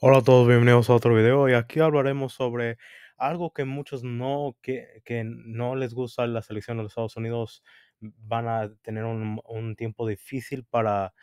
Hola a todos, bienvenidos a otro video y aquí hablaremos sobre algo que muchos no, que, no les gusta la selección de los Estados Unidos, van a tener un, tiempo difícil para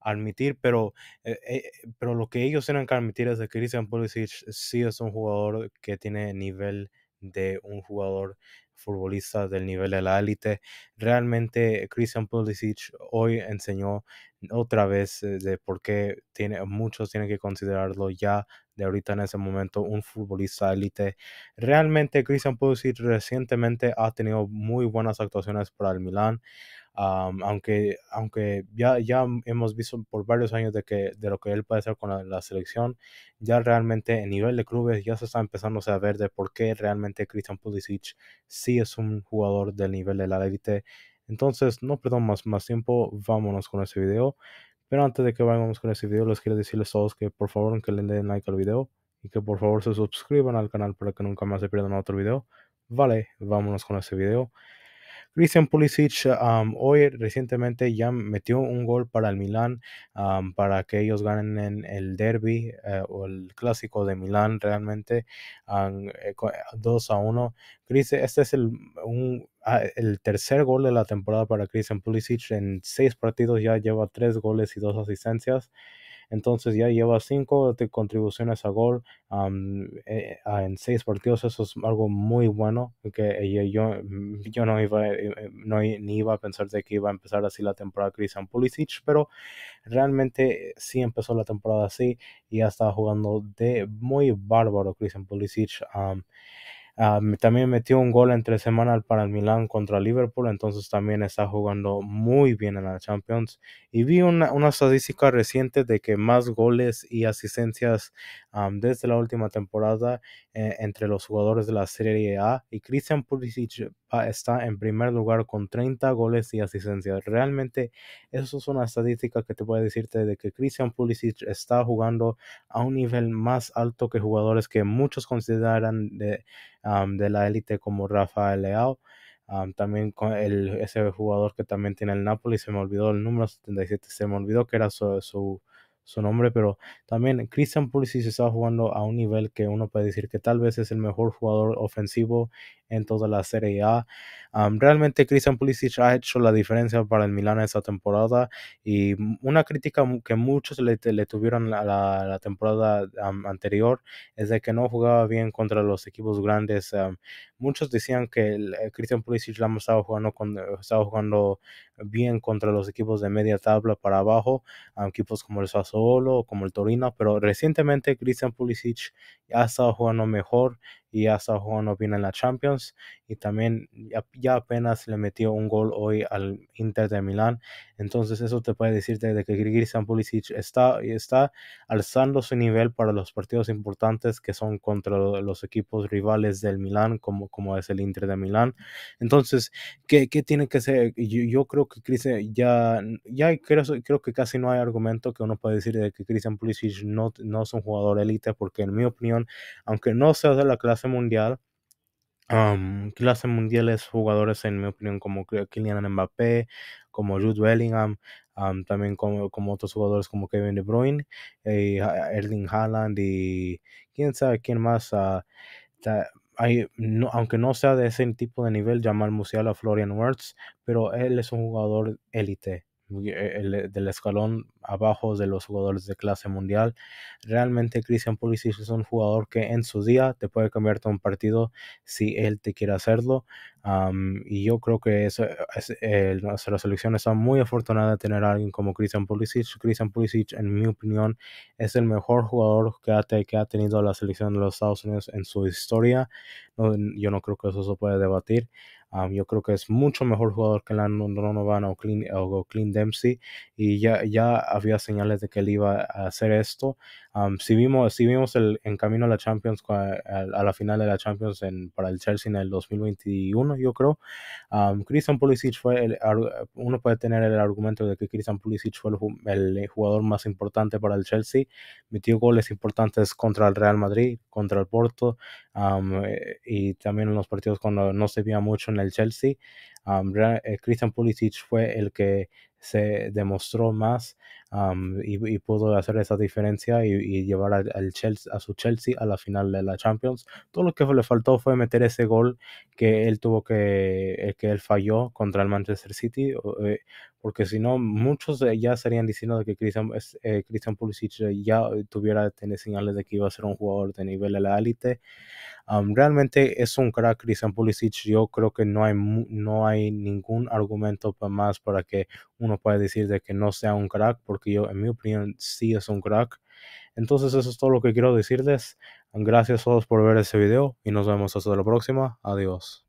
admitir, pero, eh, eh, pero lo que ellos tienen que admitir es que Christian Pulisic sí es un jugador que tiene nivel de un jugador futbolista del nivel de la élite. Realmente Christian Pulisic hoy enseñó otra vez eh, de por qué tiene, muchos tienen que considerarlo ya de ahorita en ese momento un futbolista élite. Realmente Christian Pulisic recientemente ha tenido muy buenas actuaciones para el Milan aunque aunque ya, ya hemos visto por varios años de, que, de lo que él puede hacer con la, selección, ya realmente en nivel de clubes ya se está empezando a ver de por qué realmente Christian Pulisic sí es un jugador del nivel de la élite. Entonces, no perdón más, tiempo, vámonos con ese video. Pero antes de que vayamos con ese video, les quiero decirles a todos que por favor que le den like al video y que por favor se suscriban al canal para que nunca más se pierdan otro video. Vale, vámonos con ese video. Christian Pulisic hoy recientemente ya metió un gol para el Milán para que ellos ganen en el derby eh, o el clásico de Milán realmente 2 eh, a 1. Este es el, ah, el tercer gol de la temporada para Christian Pulisic. En seis partidos ya lleva tres goles y dos asistencias. Entonces ya lleva cinco de contribuciones a gol eh, en seis partidos. Eso es algo muy bueno. Que eh, yo, mm, yo no iba, eh, no, ni iba a pensar de que iba a empezar así la temporada Christian Pulisic, pero realmente sí empezó la temporada así y ya estaba jugando de muy bárbaro Christian Pulisic. Ah, también metió un gol entre semana para el Milan contra Liverpool, entonces también está jugando muy bien en la Champions. Y vi una, estadística reciente de que más goles y asistencias desde la última temporada eh, entre los jugadores de la Serie A y Christian Pulisic está en primer lugar con 30 goles y asistencias. Realmente, eso es una estadística que te puede decirte de que Christian Pulisic está jugando a un nivel más alto que jugadores que muchos consideran de, de la élite como Rafael Leao. también con el, ese jugador que también tiene el Napoli, se me olvidó el número 77, se me olvidó que era su, su nombre, pero también Christian Pulisic está jugando a un nivel que uno puede decir que tal vez es el mejor jugador ofensivo en toda la Serie A. realmente Christian Pulisic ha hecho la diferencia para el Milan esta temporada y una crítica que muchos le, tuvieron a la, temporada anterior es de que no jugaba bien contra los equipos grandes. muchos decían que eh, Christian Pulisic eh, estaba jugando, bien contra los equipos de media tabla para abajo, equipos como el Sassuolo, como el Torino, pero recientemente Christian Pulisic ha estado jugando mejor y hasta jugando bien en la Champions y también ya, apenas le metió un gol hoy al Inter de Milán. Entonces eso te puede decirte de que Christian Pulisic está, está alzando su nivel para los partidos importantes que son contra los equipos rivales del Milán como, como es el Inter de Milán. Entonces, ¿qué, qué tiene que ser? Yo, yo creo que Cristian ya, ya creo, creo que casi no hay argumento que uno puede decir de que Christian Pulisic no, no es un jugador élite porque en mi opinión, aunque no sea de la clase mundial. clase mundial es jugadores, en mi opinión, como Kylian Mbappé, como Jude Bellingham, también como, como, otros jugadores como Kevin De Bruyne, eh, Erling Haaland y quién sabe quién más. Ah, aunque no sea de ese tipo de nivel, llamar a Florian Words pero él es un jugador élite. Eh, eh, del escalón abajo de los jugadores de clase mundial. Realmente Christian Pulisic es un jugador que en su día te puede cambiar un partido si él te quiere hacerlo. y yo creo que es, eh, nuestra selección está muy afortunada de tener a alguien como Christian Pulisic. Christian Pulisic, en mi opinión, es el mejor jugador que ha, tenido la selección de los Estados Unidos en su historia. yo no creo que eso se pueda debatir. Ah, yo creo que es mucho mejor jugador que la Donovan o Clean o Clint Dempsey y ya, ya había señales de que él iba a hacer esto Um, si vimos, vimos el, en camino a la Champions, a, la final de la Champions en, para el Chelsea en el 2021, yo creo, um, Christian Pulisic fue, el, uno puede tener el argumento de que Christian Pulisic fue el, jugador más importante para el Chelsea, metió goles importantes contra el Real Madrid, contra el Porto um, eh, y también en los partidos cuando no se veía mucho en el Chelsea. Eh, Christian Pulisic fue el que se demostró más y, pudo hacer esa diferencia y, llevar al, Chelsea, a su Chelsea a la final de la Champions. Todo lo que le faltó fue meter ese gol que él tuvo que, el eh, que él falló contra el Manchester City, eh, porque si no, muchos ya estarían diciendo que Christian, eh, Pulisic ya tuviera tener señales de que iba a ser un jugador de nivel de la élite. realmente es un crack Christian Pulisic. Yo creo que no hay, no hay ningún argumento más para que uno pueda decir de que no sea un crack, porque que yo, en mi opinión, sí es un crack. Entonces eso es todo lo que quiero decirles. Gracias a todos por ver este video y nos vemos hasta la próxima. Adiós.